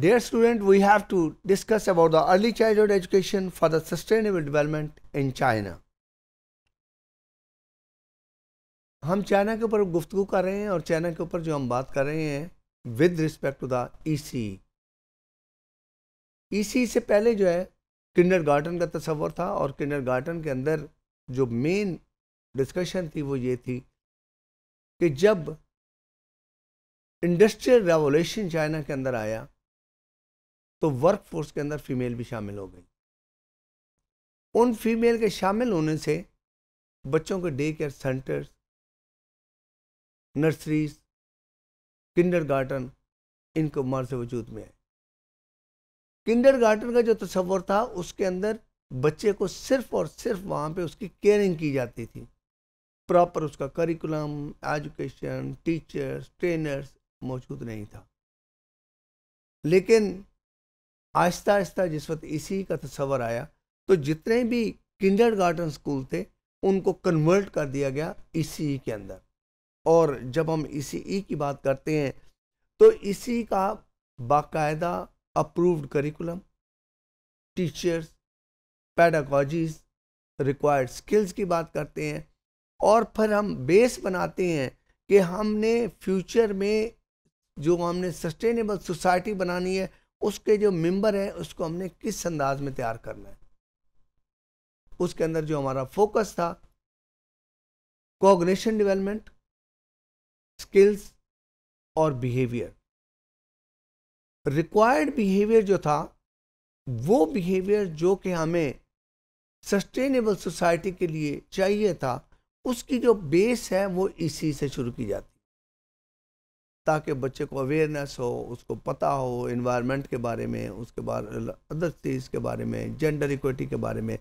Dear student, we have to discuss about the early childhood education for the sustainable development in China. हम China के ऊपर गुफ्तु कर रहे हैं और चाइना के ऊपर जो हम बात कर रहे हैं with respect to the E C से पहले जो है किंडर गार्डन का तस्वर था और किंडर गार्डन के अंदर जो मेन डिस्कशन थी वो ये थी कि जब इंडस्ट्रियल रेवोल्यूशन चाइना के अंदर आया तो वर्क फोर्स के अंदर फीमेल भी शामिल हो गई उन फीमेल के शामिल होने से बच्चों के day care centres nurseries kindergarten इनको मार से वजूद में आए किंडर गार्डन का जो तस्वर था उसके अंदर बच्चे को सिर्फ और सिर्फ वहाँ पे उसकी केयरिंग की जाती थी प्रॉपर उसका करिकुलम एजुकेशन टीचर्स ट्रेनर्स मौजूद नहीं था लेकिन आहिस्ता आहिस्ता जिस वक्त इसी का तस्वर आया तो जितने भी किंडर गार्डन स्कूल थे उनको कन्वर्ट कर दिया गया इसी के अंदर और जब हम इसी ई की बात करते हैं तो इसी का बाकायदा approved curriculum teachers pedagogies required skills की बात करते हैं और फिर हम बेस बनाते हैं कि हमने फ्यूचर में जो हमने सस्टेनेबल सोसाइटी बनानी है उसके जो मेंबर हैं उसको हमने किस अंदाज में तैयार करना है उसके अंदर जो हमारा फोकस था कोग्नेशन डेवलपमेंट स्किल्स और बिहेवियर रिक्वायर्ड बिहेवियर जो था वो बिहेवियर जो कि हमें सस्टेनेबल सोसाइटी के लिए चाहिए था उसकी जो बेस है वो इसी से शुरू की जाती है ताकि बच्चे को अवेयरनेस हो उसको पता हो इन्वायरमेंट के बारे में उसके बाद अदर चीज़ के बारे में जेंडर इक्विटी के बारे में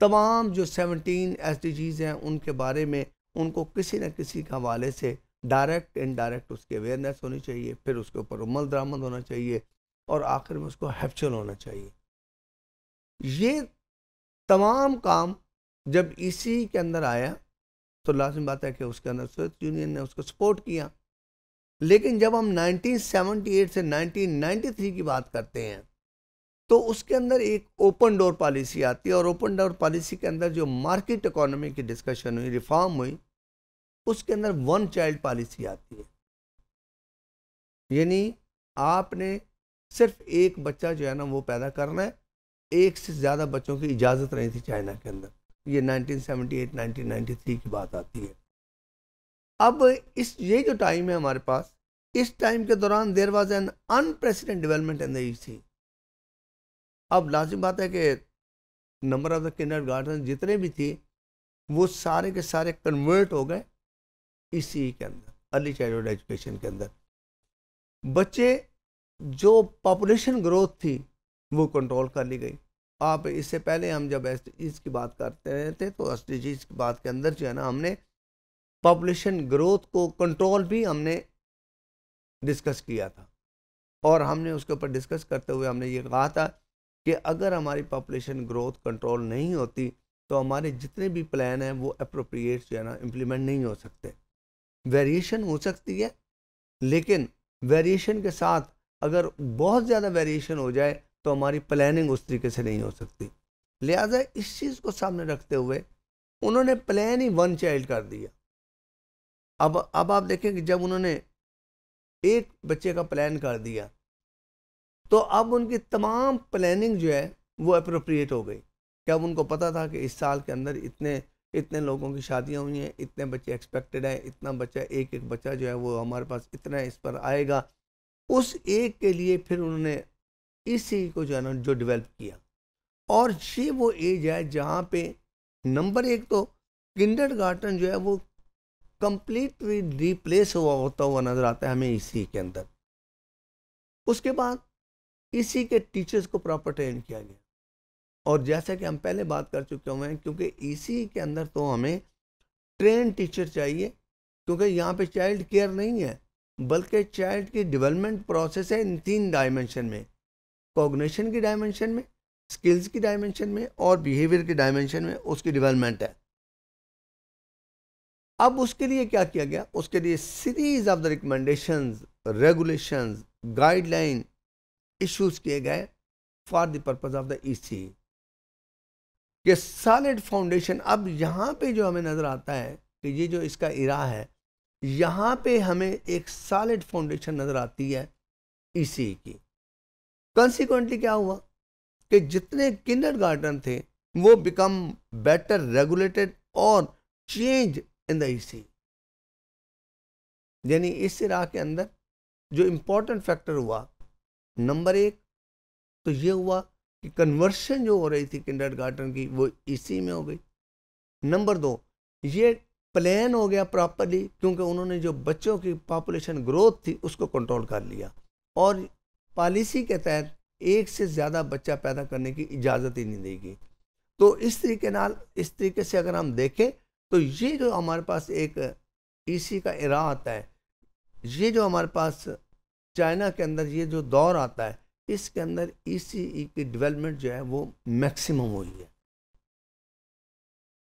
तमाम जो सेवनटीन एस हैं उनके बारे में उनको किसी न किसी के हवाले से डायरेक्ट इनडायरेक्ट उसकी अवेयरनेस होनी चाहिए फिर उसके ऊपर उमल दरामद होना चाहिए और आखिर में उसको हैफचल होना चाहिए ये तमाम काम जब इसी के अंदर आया तो लाजम बात है कि उसके अंदर सोवियत यूनियन ने उसको सपोर्ट किया लेकिन जब हम 1978 से 1993 की बात करते हैं तो उसके अंदर एक ओपन डोर पॉलिसी आती है और ओपन डोर पॉलिसी के अंदर जो मार्केट इकोनॉमी की डिस्कशन हुई रिफॉर्म हुई उसके अंदर वन चाइल्ड पॉलिसी आती है यानी आपने सिर्फ एक बच्चा जो है ना वो पैदा करना है एक से ज़्यादा बच्चों की इजाज़त नहीं थी चाइना के अंदर ये 1978 1993 की बात आती है अब इस ये जो टाइम है हमारे पास इस टाइम के दौरान there was an unprecedented development in the अब लाजिम बात है कि number of the kindergarten जितने भी थे वो सारे के सारे कन्वर्ट हो गए इसी के अंदर अर्ली चाइल्डहुड एजुकेशन के अंदर बच्चे जो पॉपुलेशन ग्रोथ थी वो कंट्रोल कर ली गई आप इससे पहले हम जब एस की बात करते रहे थे तो एस की बात के अंदर जो है ना हमने पॉपुलेशन ग्रोथ को कंट्रोल भी हमने डिस्कस किया था और हमने उसके ऊपर डिस्कस करते हुए हमने ये कहा था कि अगर हमारी पॉपुलेशन ग्रोथ कंट्रोल नहीं होती तो हमारे जितने भी प्लान हैं वो अप्रोप्रिएट जो है ना इम्प्लीमेंट नहीं हो सकते वेरिएशन हो सकती है लेकिन वेरिएशन के साथ अगर बहुत ज़्यादा वेरिएशन हो जाए तो हमारी प्लानिंग उस तरीके से नहीं हो सकती लिहाजा इस चीज़ को सामने रखते हुए उन्होंने प्लान ही वन चाइल्ड कर दिया अब अब आप देखें कि जब उन्होंने एक बच्चे का प्लान कर दिया तो अब उनकी तमाम प्लानिंग जो है वो अप्रोप्रिएट हो गई क्या उनको पता था कि इस साल के अंदर इतने इतने लोगों की शादियां हुई हैं इतने बच्चे एक्सपेक्टेड हैं इतना बच्चा एक एक बच्चा जो है वो हमारे पास इतना इस पर आएगा उस एक के लिए फिर उन्होंने इसी को जो है ना जो डेवलप किया और ये वो एज है जहाँ पे नंबर एक तो किंडर गार्डन जो है वो कंप्लीटली रिप्लेस हुआ होता हुआ नज़र आता है हमें इसी के अंदर उसके बाद इसी के टीचर्स को प्रॉपर ट्रेन किया गया और जैसा कि हम पहले बात कर चुके हुए हैं क्योंकि इसी के अंदर तो हमें ट्रेन टीचर चाहिए क्योंकि यहाँ पे चाइल्ड केयर नहीं है बल्कि चाइल्ड की डेवलपमेंट प्रोसेस है इन तीन डायमेंशन में कॉग्निशन की डायमेंशन में स्किल्स की डायमेंशन में और बिहेवियर की डायमेंशन में उसकी डेवलपमेंट है अब उसके लिए क्या किया गया उसके लिए series of the recommendation regulation guideline issues किए गए for the purpose of the E C ये सॉलिड फाउंडेशन अब यहाँ पे जो हमें नज़र आता है कि ये जो इसका इरा है यहाँ पे हमें एक सॉलिड फाउंडेशन नज़र आती है ई e सी की कंसिक्वेंटली क्या हुआ कि जितने किन्नर गार्डन थे वो बिकम बेटर रेगुलेटेड और चेंज in the EC. यानी इस राह के अंदर जो इम्पोर्टेंट फैक्टर हुआ नंबर एक तो ये हुआ कि कन्वर्शन जो हो रही थी किंडर गार्डन की वो इसी e में हो गई नंबर दो ये प्लान हो गया प्रॉपरली क्योंकि उन्होंने जो बच्चों की पॉपुलेशन ग्रोथ थी उसको कंट्रोल कर लिया और पॉलिसी के तहत एक से ज़्यादा बच्चा पैदा करने की इजाज़त ही नहीं देगी तो इस तरीके नाल इस तरीके से अगर हम देखें तो ये जो हमारे पास एक इसी का इरा आता है ये जो हमारे पास चाइना के अंदर ये जो दौर आता है इसके अंदर ई की डेवलपमेंट जो है वो मैक्सिमम हुई है